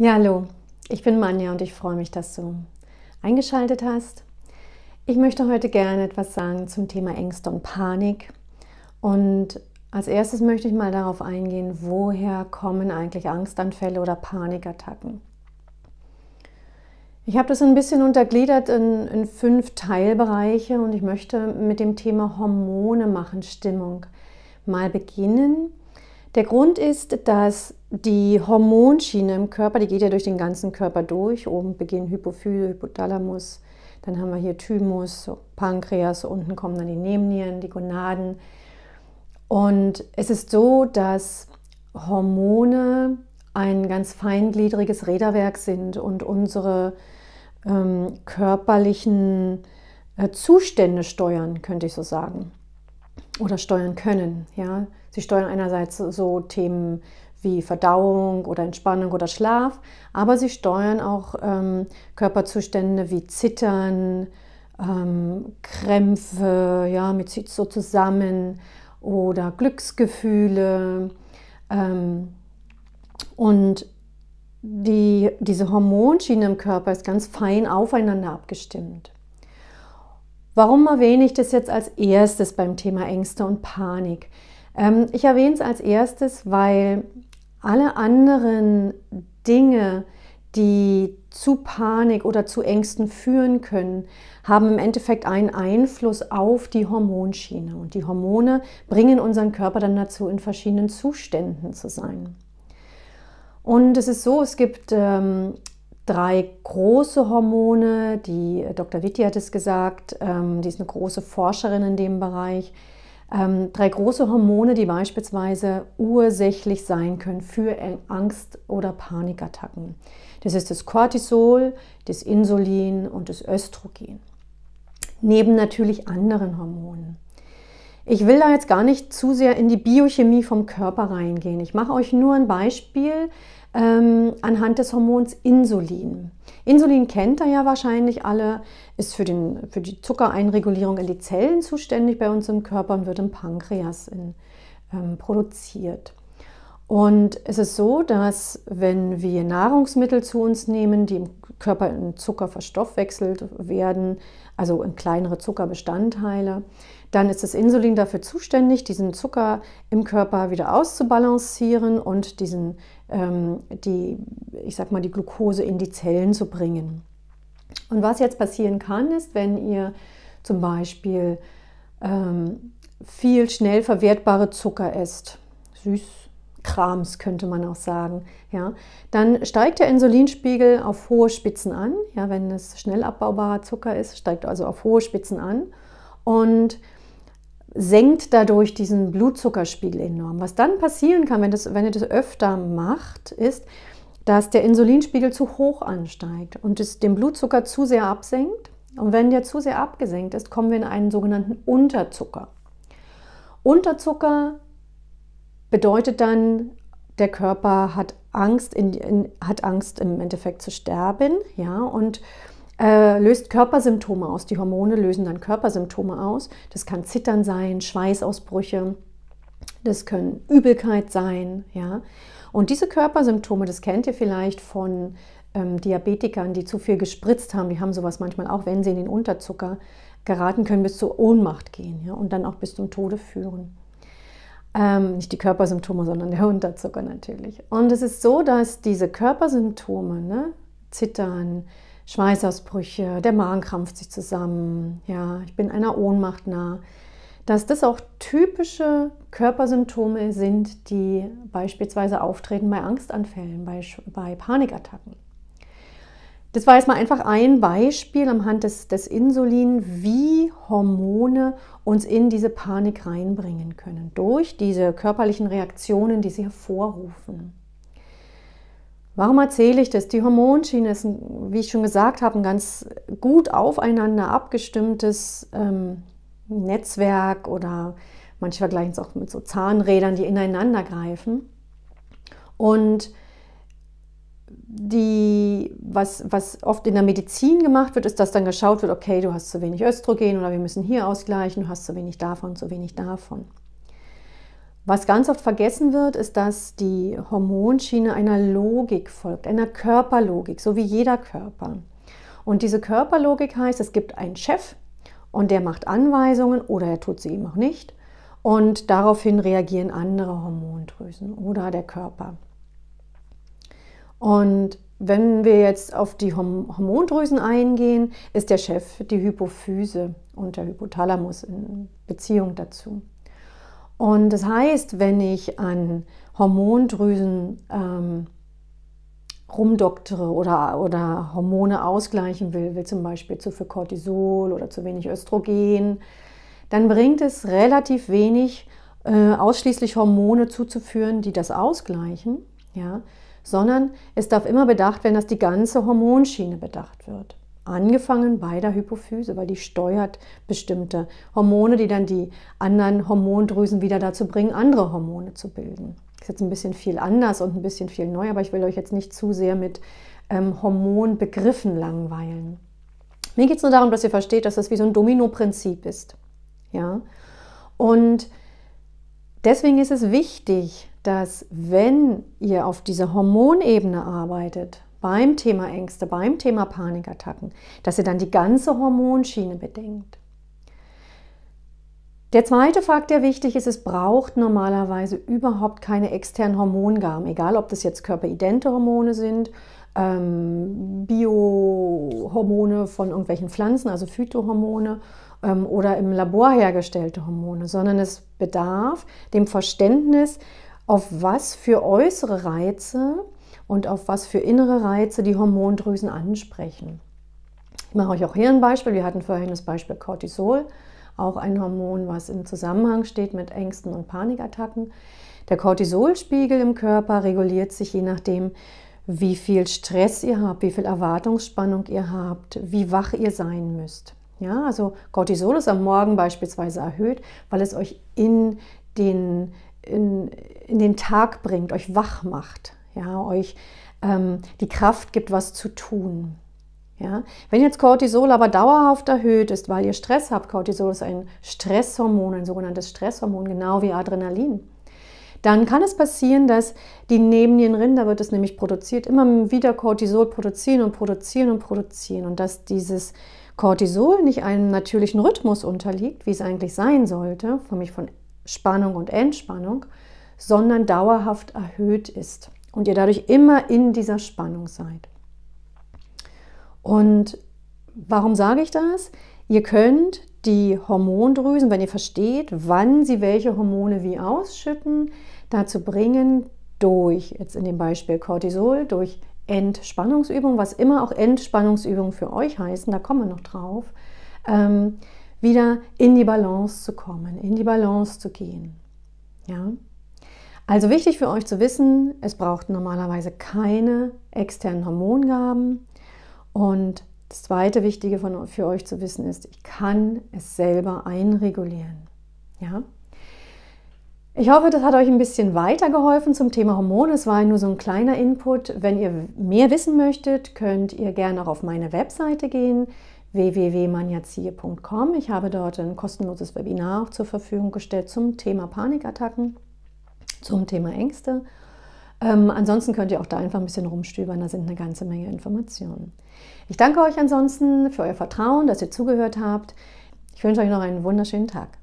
Ja, hallo, ich bin Manja und ich freue mich, dass du eingeschaltet hast. Ich möchte heute gerne etwas sagen zum Thema Ängste und Panik. Und als erstes möchte ich mal darauf eingehen, woher kommen eigentlich Angstanfälle oder Panikattacken. Ich habe das ein bisschen untergliedert in, in fünf Teilbereiche und ich möchte mit dem Thema Hormone machen, Stimmung mal beginnen der Grund ist, dass die Hormonschiene im Körper, die geht ja durch den ganzen Körper durch. Oben beginnen Hypophyse, Hypothalamus, dann haben wir hier Thymus, Pankreas, unten kommen dann die Nebennieren, die Gonaden. Und es ist so, dass Hormone ein ganz feingliedriges Räderwerk sind und unsere ähm, körperlichen äh, Zustände steuern, könnte ich so sagen oder steuern können. Ja? Sie steuern einerseits so Themen wie Verdauung oder Entspannung oder Schlaf, aber sie steuern auch ähm, Körperzustände wie Zittern, ähm, Krämpfe, ja, mit zieht so zusammen oder Glücksgefühle. Ähm, und die, diese Hormonschiene im Körper ist ganz fein aufeinander abgestimmt. Warum erwähne ich das jetzt als erstes beim Thema Ängste und Panik? Ähm, ich erwähne es als erstes, weil alle anderen Dinge, die zu Panik oder zu Ängsten führen können, haben im Endeffekt einen Einfluss auf die Hormonschiene. Und die Hormone bringen unseren Körper dann dazu, in verschiedenen Zuständen zu sein. Und es ist so, es gibt ähm, drei große Hormone. Die äh, Dr. Witti hat es gesagt, ähm, die ist eine große Forscherin in dem Bereich. Ähm, drei große Hormone, die beispielsweise ursächlich sein können für Angst- oder Panikattacken. Das ist das Cortisol, das Insulin und das Östrogen. Neben natürlich anderen Hormonen. Ich will da jetzt gar nicht zu sehr in die Biochemie vom Körper reingehen. Ich mache euch nur ein Beispiel ähm, anhand des Hormons Insulin. Insulin kennt ihr ja wahrscheinlich alle, ist für, den, für die Zuckereinregulierung in die Zellen zuständig bei uns im Körper und wird im Pankreas in, ähm, produziert. Und es ist so, dass wenn wir Nahrungsmittel zu uns nehmen, die im Körper in Zucker verstoffwechselt werden, also in kleinere Zuckerbestandteile. Dann ist das Insulin dafür zuständig, diesen Zucker im Körper wieder auszubalancieren und diesen, ähm, die, ich sag mal, die Glucose in die Zellen zu bringen. Und was jetzt passieren kann, ist, wenn ihr zum Beispiel ähm, viel schnell verwertbare Zucker esst, süß, Krams, könnte man auch sagen. Ja, dann steigt der Insulinspiegel auf hohe Spitzen an. Ja, wenn es schnell abbaubarer Zucker ist, steigt also auf hohe Spitzen an und senkt dadurch diesen Blutzuckerspiegel enorm. Was dann passieren kann, wenn, das, wenn ihr das öfter macht, ist, dass der Insulinspiegel zu hoch ansteigt und es den Blutzucker zu sehr absenkt. Und wenn der zu sehr abgesenkt ist, kommen wir in einen sogenannten Unterzucker. Unterzucker bedeutet dann, der Körper hat Angst, in, in, hat Angst im Endeffekt zu sterben, ja, und äh, löst Körpersymptome aus. Die Hormone lösen dann Körpersymptome aus. Das kann Zittern sein, Schweißausbrüche, das können Übelkeit sein, ja. Und diese Körpersymptome, das kennt ihr vielleicht von ähm, Diabetikern, die zu viel gespritzt haben. Die haben sowas manchmal auch, wenn sie in den Unterzucker geraten, können bis zur Ohnmacht gehen ja, und dann auch bis zum Tode führen. Ähm, nicht die Körpersymptome, sondern der Unterzucker natürlich. Und es ist so, dass diese Körpersymptome, ne, Zittern, Schweißausbrüche, der Magen krampft sich zusammen, ja, ich bin einer Ohnmacht nah, dass das auch typische Körpersymptome sind, die beispielsweise auftreten bei Angstanfällen, bei, bei Panikattacken. Das war jetzt mal einfach ein Beispiel anhand des, des Insulin, wie Hormone uns in diese Panik reinbringen können, durch diese körperlichen Reaktionen, die sie hervorrufen. Warum erzähle ich das? Die Hormonschiene ist, wie ich schon gesagt habe, ein ganz gut aufeinander abgestimmtes ähm, Netzwerk oder manche vergleichen es auch mit so Zahnrädern, die ineinander greifen. Und die, was, was oft in der Medizin gemacht wird, ist, dass dann geschaut wird, okay, du hast zu wenig Östrogen oder wir müssen hier ausgleichen, du hast zu wenig davon, zu wenig davon. Was ganz oft vergessen wird, ist, dass die Hormonschiene einer Logik folgt, einer Körperlogik, so wie jeder Körper. Und diese Körperlogik heißt, es gibt einen Chef und der macht Anweisungen oder er tut sie ihm auch nicht. Und daraufhin reagieren andere Hormondrüsen oder der Körper. Und wenn wir jetzt auf die Hormondrüsen eingehen, ist der Chef die Hypophyse und der Hypothalamus in Beziehung dazu. Und das heißt, wenn ich an Hormondrüsen ähm, rumdoktere oder, oder Hormone ausgleichen will, wie zum Beispiel zu viel Cortisol oder zu wenig Östrogen, dann bringt es relativ wenig, äh, ausschließlich Hormone zuzuführen, die das ausgleichen. Ja? sondern es darf immer bedacht werden, dass die ganze Hormonschiene bedacht wird. Angefangen bei der Hypophyse, weil die steuert bestimmte Hormone, die dann die anderen Hormondrüsen wieder dazu bringen, andere Hormone zu bilden. Ist jetzt ein bisschen viel anders und ein bisschen viel neu, aber ich will euch jetzt nicht zu sehr mit ähm, Hormonbegriffen langweilen. Mir geht es nur darum, dass ihr versteht, dass das wie so ein Domino-Prinzip ist. Ja? Und deswegen ist es wichtig, dass wenn ihr auf dieser Hormonebene arbeitet, beim Thema Ängste, beim Thema Panikattacken, dass ihr dann die ganze Hormonschiene bedenkt. Der zweite Fakt, der wichtig ist, es braucht normalerweise überhaupt keine externen Hormongaben, egal ob das jetzt körperidente Hormone sind, ähm, Biohormone von irgendwelchen Pflanzen, also Phytohormone ähm, oder im Labor hergestellte Hormone, sondern es bedarf dem Verständnis auf was für äußere Reize und auf was für innere Reize die Hormondrüsen ansprechen. Ich mache euch auch hier ein Beispiel. Wir hatten vorhin das Beispiel Cortisol, auch ein Hormon, was im Zusammenhang steht mit Ängsten und Panikattacken. Der Cortisolspiegel im Körper reguliert sich je nachdem, wie viel Stress ihr habt, wie viel Erwartungsspannung ihr habt, wie wach ihr sein müsst. Ja, also Cortisol ist am Morgen beispielsweise erhöht, weil es euch in den in, in den Tag bringt, euch wach macht, ja, euch ähm, die Kraft gibt, was zu tun. Ja? Wenn jetzt Cortisol aber dauerhaft erhöht ist, weil ihr Stress habt, Cortisol ist ein Stresshormon, ein sogenanntes Stresshormon, genau wie Adrenalin, dann kann es passieren, dass die Nebennierenrinder, wird es nämlich produziert, immer wieder Cortisol produzieren und produzieren und produzieren und dass dieses Cortisol nicht einem natürlichen Rhythmus unterliegt, wie es eigentlich sein sollte, nämlich von Spannung und Entspannung, sondern dauerhaft erhöht ist und ihr dadurch immer in dieser Spannung seid. Und warum sage ich das? Ihr könnt die Hormondrüsen, wenn ihr versteht, wann sie welche Hormone wie ausschütten, dazu bringen, durch, jetzt in dem Beispiel Cortisol, durch Entspannungsübungen, was immer auch Entspannungsübungen für euch heißen, da kommen wir noch drauf, ähm, wieder in die Balance zu kommen, in die Balance zu gehen. Ja? Also wichtig für euch zu wissen, es braucht normalerweise keine externen Hormongaben. Und das zweite Wichtige von, für euch zu wissen ist, ich kann es selber einregulieren. Ja? Ich hoffe, das hat euch ein bisschen weitergeholfen zum Thema Hormone. Es war nur so ein kleiner Input. Wenn ihr mehr wissen möchtet, könnt ihr gerne auch auf meine Webseite gehen www.manjazie.com. Ich habe dort ein kostenloses Webinar auch zur Verfügung gestellt zum Thema Panikattacken, zum Thema Ängste. Ähm, ansonsten könnt ihr auch da einfach ein bisschen rumstöbern, da sind eine ganze Menge Informationen. Ich danke euch ansonsten für euer Vertrauen, dass ihr zugehört habt. Ich wünsche euch noch einen wunderschönen Tag.